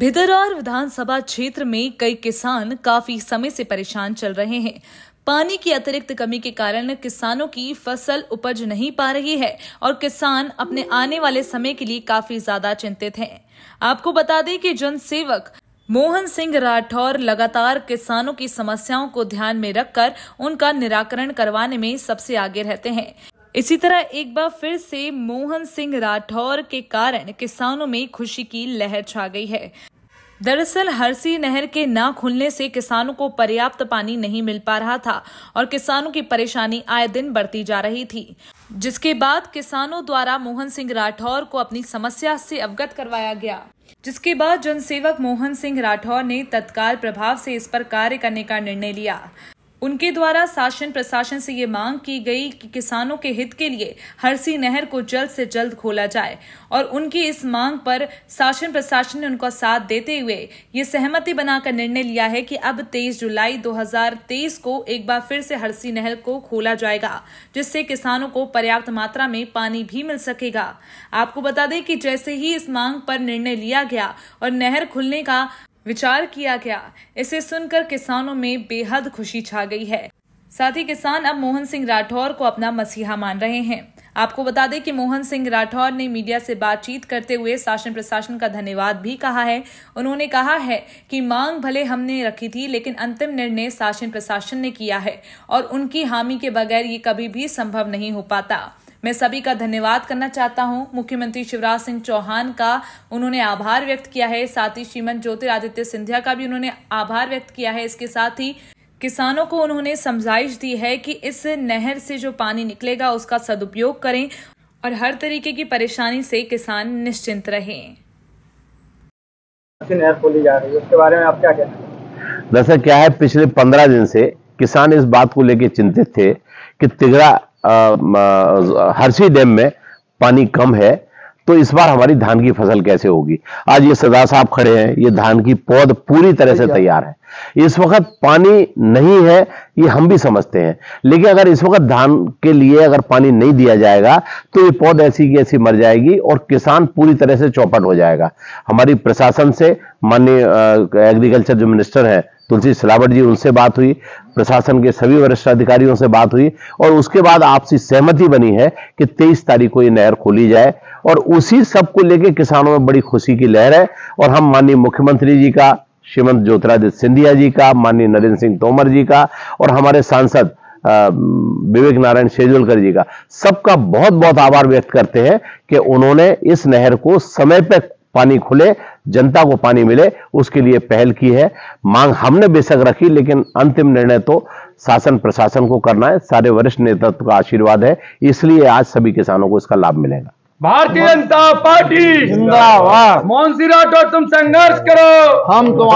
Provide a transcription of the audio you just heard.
भिदरौर विधानसभा क्षेत्र में कई किसान काफी समय से परेशान चल रहे हैं पानी की अतिरिक्त कमी के कारण किसानों की फसल उपज नहीं पा रही है और किसान अपने आने वाले समय के लिए काफी ज्यादा चिंतित हैं। आपको बता दें कि जनसेवक मोहन सिंह राठौर लगातार किसानों की समस्याओं को ध्यान में रखकर उनका निराकरण करवाने में सबसे आगे रहते हैं इसी तरह एक बार फिर से मोहन सिंह राठौर के कारण किसानों में खुशी की लहर छा गई है दरअसल हरसी नहर के ना खुलने से किसानों को पर्याप्त पानी नहीं मिल पा रहा था और किसानों की परेशानी आए दिन बढ़ती जा रही थी जिसके बाद किसानों द्वारा मोहन सिंह राठौर को अपनी समस्या से अवगत करवाया गया जिसके बाद जनसेवक मोहन सिंह राठौर ने तत्काल प्रभाव से इस पर कार्य करने का निर्णय लिया उनके द्वारा शासन प्रशासन से ये मांग की गई कि किसानों के हित के लिए हरसी नहर को जल्द से जल्द खोला जाए और उनकी इस मांग पर शासन प्रशासन ने उनका साथ देते हुए ये सहमति बनाकर निर्णय लिया है कि अब 23 जुलाई 2023 को एक बार फिर से हरसी नहर को खोला जाएगा जिससे किसानों को पर्याप्त मात्रा में पानी भी मिल सकेगा आपको बता दें कि जैसे ही इस मांग पर निर्णय लिया गया और नहर खुलने का विचार किया गया इसे सुनकर किसानों में बेहद खुशी छा गई है साथ ही किसान अब मोहन सिंह राठौर को अपना मसीहा मान रहे हैं आपको बता दें कि मोहन सिंह राठौर ने मीडिया से बातचीत करते हुए शासन प्रशासन का धन्यवाद भी कहा है उन्होंने कहा है कि मांग भले हमने रखी थी लेकिन अंतिम निर्णय शासन प्रशासन ने किया है और उनकी हामी के बगैर ये कभी भी संभव नहीं हो पाता मैं सभी का धन्यवाद करना चाहता हूं मुख्यमंत्री शिवराज सिंह चौहान का उन्होंने आभार व्यक्त किया है साथ ही श्रीमंत ज्योतिरादित्य सिंधिया का भी उन्होंने आभार व्यक्त किया है इसके साथ ही किसानों को उन्होंने समझाइश दी है कि इस नहर से जो पानी निकलेगा उसका सदुपयोग करें और हर तरीके की परेशानी से किसान निश्चिंत रहे नहर क्या दरअसल क्या है पिछले पंद्रह दिन से किसान इस बात को लेकर चिंतित थे कि तिगड़ा हरसी डैम में पानी कम है तो इस बार हमारी धान की फसल कैसे होगी आज ये सदा साहब खड़े हैं ये धान की पौध पूरी तरह से अच्छा। तैयार है इस वक्त पानी नहीं है ये हम भी समझते हैं लेकिन अगर इस वक्त धान के लिए अगर पानी नहीं दिया जाएगा तो ये पौध ऐसी की ऐसी मर जाएगी और किसान पूरी तरह से चौपट हो जाएगा हमारी प्रशासन से माननीय एग्रीकल्चर जो मिनिस्टर हैं तुलसी सिलावट जी उनसे बात हुई प्रशासन के सभी वरिष्ठ अधिकारियों से बात हुई और उसके बाद आपसी सहमति बनी है कि 23 तारीख को ये नहर खोली जाए और उसी सब को लेके किसानों में बड़ी खुशी की लहर है और हम माननीय मुख्यमंत्री जी का श्रीमंत ज्योतिरादित्य सिंधिया जी का माननीय नरेंद्र सिंह तोमर जी का और हमारे सांसद विवेक नारायण शेजुलकर जी का सबका बहुत बहुत आभार व्यक्त करते हैं कि उन्होंने इस नहर को समय पर पानी खुले जनता को पानी मिले उसके लिए पहल की है मांग हमने बेशक रखी लेकिन अंतिम निर्णय तो शासन प्रशासन को करना है सारे वरिष्ठ नेतृत्व का आशीर्वाद है इसलिए आज सभी किसानों को इसका लाभ मिलेगा भारतीय जनता पार्टी जिंदाबाद मोहन और तुम संघर्ष करो हम तो